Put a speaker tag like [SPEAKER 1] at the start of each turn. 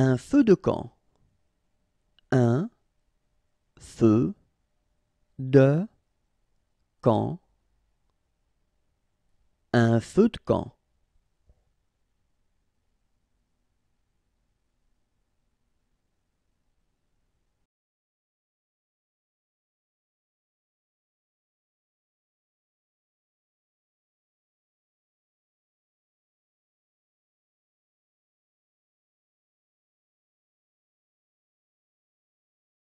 [SPEAKER 1] Un feu de camp. Un feu de camp. Un feu de camp.